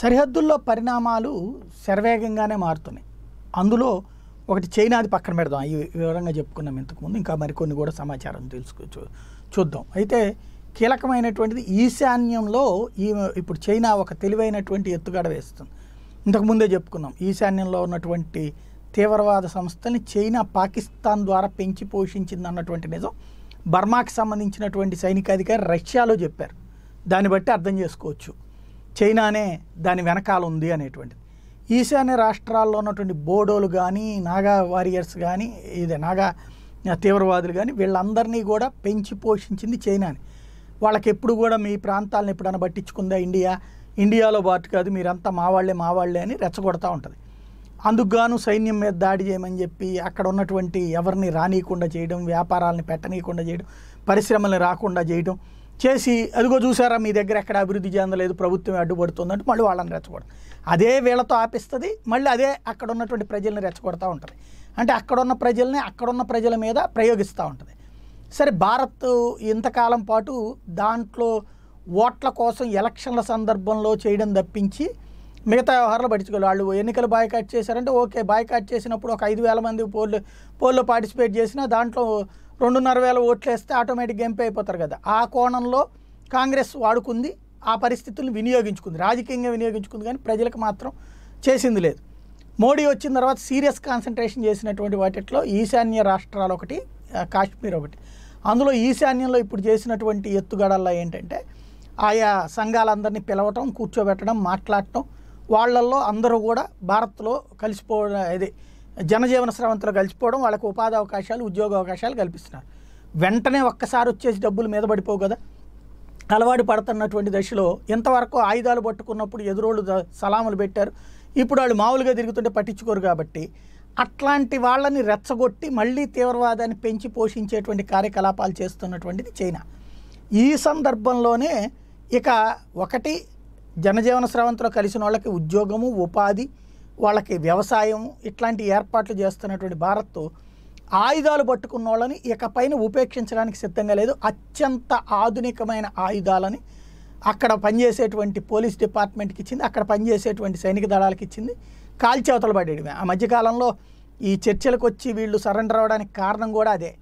సరిహద్దుల్లో పరిణామాలు శరవేగంగానే మారుతున్నాయి అందులో ఒకటి చైనాది పక్కన పెడదాం ఈ వివరంగా చెప్పుకున్నాం ఇంతకుముందు ఇంకా మరికొన్ని కూడా సమాచారం తెలుసుకోవచ్చు చూద్దాం అయితే కీలకమైనటువంటిది ఈశాన్యంలో ఈ ఇప్పుడు చైనా ఒక తెలివైనటువంటి ఎత్తుగడ వేస్తుంది ఇంతకుముందే చెప్పుకున్నాం ఈశాన్యంలో ఉన్నటువంటి తీవ్రవాద సంస్థని చైనా పాకిస్తాన్ ద్వారా పెంచి పోషించింది అన్నటువంటి నిజం బర్మాకి సంబంధించినటువంటి సైనికాధికారి రష్యాలో చెప్పారు దాన్ని బట్టి అర్థం చేసుకోవచ్చు చైనానే దాని వెనకాల ఉంది అనేటువంటిది ఈశాన్య రాష్ట్రాల్లో ఉన్నటువంటి బోడోలు కానీ నాగా వారియర్స్ కానీ ఇదే నాగా తీవ్రవాదులు కానీ వీళ్ళందరినీ కూడా పెంచి పోషించింది చైనాని వాళ్ళకి ఎప్పుడు కూడా మీ ప్రాంతాలను ఎప్పుడైనా పట్టించుకుందా ఇండియా ఇండియాలో బాటు కాదు మీరంతా మావాళ్లే మావాళ్లే అని రెచ్చగొడతా ఉంటుంది అందుకుగాను సైన్యం మీద దాడి చేయమని చెప్పి అక్కడ ఉన్నటువంటి ఎవరిని రానియకుండా చేయడం వ్యాపారాలను పెట్టనీయకుండా చేయడం పరిశ్రమల్ని రాకుండా చేయడం చేసి అదిగో చూసారా మీ దగ్గర ఎక్కడ అభివృద్ధి చెందలేదు ప్రభుత్వం అడ్డుపడుతుందంటే మళ్ళీ వాళ్ళని రెచ్చగొడతాం అదే వీళ్ళతో ఆపిస్తుంది మళ్ళీ అదే అక్కడ ఉన్నటువంటి ప్రజల్ని రెచ్చగొడతా ఉంటుంది అంటే అక్కడున్న ప్రజల్ని అక్కడున్న ప్రజల మీద ప్రయోగిస్తూ ఉంటుంది సరే భారత్ ఇంతకాలం పాటు దాంట్లో ఓట్ల కోసం ఎలక్షన్ల సందర్భంలో చేయడం తప్పించి మిగతా వ్యవహారాలు పట్టించుకోవాలి వాళ్ళు ఎన్నికలు బాయ్కాట్ చేశారంటే ఓకే బాయ్కాట్ చేసినప్పుడు ఒక ఐదు వేల మంది పోల్ పోల్లో పార్టిసిపేట్ చేసినా దాంట్లో రెండున్నర వేల ఓట్లు వేస్తే ఆటోమేటిక్గా ఎంపీ అయిపోతారు కదా ఆ కోణంలో కాంగ్రెస్ వాడుకుంది ఆ పరిస్థితులను వినియోగించుకుంది రాజకీయంగా వినియోగించుకుంది కానీ ప్రజలకు మాత్రం చేసింది లేదు మోడీ వచ్చిన తర్వాత సీరియస్ కాన్సన్ట్రేషన్ చేసినటువంటి వాటిలో ఈశాన్య రాష్ట్రాలు ఒకటి కాశ్మీర్ ఒకటి అందులో ఈశాన్యంలో ఇప్పుడు చేసినటువంటి ఎత్తుగడల్లో ఏంటంటే ఆయా సంఘాలందరినీ పిలవటం కూర్చోబెట్టడం మాట్లాడటం వాళ్ళల్లో అందరూ కూడా భారత్లో కలిసిపోవడం ఇది జనజీవన స్రవంతిలో కలిసిపోవడం వాళ్ళకు ఉపాధి అవకాశాలు ఉద్యోగ అవకాశాలు కల్పిస్తున్నారు వెంటనే ఒక్కసారి వచ్చేసి డబ్బులు మీద పడిపోవు కదా అలవాటు పడుతున్నటువంటి దశలో ఇంతవరకు ఆయుధాలు పట్టుకున్నప్పుడు ఎదురోళ్ళు సలాములు పెట్టారు ఇప్పుడు వాళ్ళు మామూలుగా తిరుగుతుంటే పట్టించుకోరు కాబట్టి అట్లాంటి వాళ్ళని రెచ్చగొట్టి మళ్ళీ తీవ్రవాదాన్ని పెంచి పోషించేటువంటి కార్యకలాపాలు చేస్తున్నటువంటిది చైనా ఈ సందర్భంలోనే ఇక ఒకటి జనజీవన స్రవంతిలో కలిసిన వాళ్ళకి ఉద్యోగము ఉపాధి వాళ్ళకి వ్యవసాయం ఇట్లాంటి ఏర్పాట్లు చేస్తున్నటువంటి భారత్ ఆయుధాలు పట్టుకున్న వాళ్ళని ఇకపైన ఉపేక్షించడానికి సిద్ధంగా లేదు అత్యంత ఆధునికమైన ఆయుధాలని అక్కడ పనిచేసేటువంటి పోలీస్ డిపార్ట్మెంట్కి ఇచ్చింది అక్కడ పనిచేసేటువంటి సైనిక దళాలకు ఇచ్చింది కాల్చేవతలు పడేయడమే ఆ మధ్యకాలంలో ఈ చర్చలకు వచ్చి వీళ్ళు సరెండర్ అవ్వడానికి కారణం కూడా అదే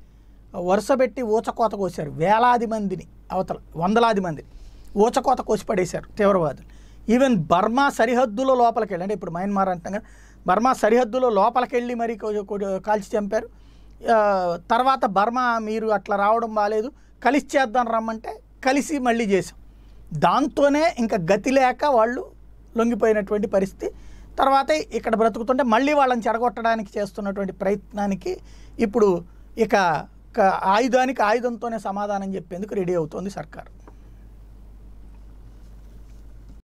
వరుసపెట్టి ఊచకోత కోసారు వేలాది మందిని అవతల వందలాది మందిని ఊచకోత కోసి పడేశారు తీవ్రవాదులు ఈవెన్ బర్మా సరిహద్దులో లోపలికి వెళ్ళండి ఇప్పుడు మయన్మార్ అంటాం కదా బర్మా సరిహద్దులో లోపలికి వెళ్ళి మరి కాల్చి చంపారు తర్వాత బర్మా మీరు అట్లా రావడం బాగాలేదు కలిసి చేద్దాం రమ్మంటే కలిసి మళ్ళీ చేసాం దాంతోనే ఇంకా గతి లేక వాళ్ళు లొంగిపోయినటువంటి పరిస్థితి తర్వాత ఇక్కడ బ్రతుకుతుంటే మళ్ళీ వాళ్ళని చెడగొట్టడానికి చేస్తున్నటువంటి ప్రయత్నానికి ఇప్పుడు ఇక ఆయుధానికి ఆయుధంతోనే సమాధానం చెప్పేందుకు రెడీ అవుతోంది సర్కారు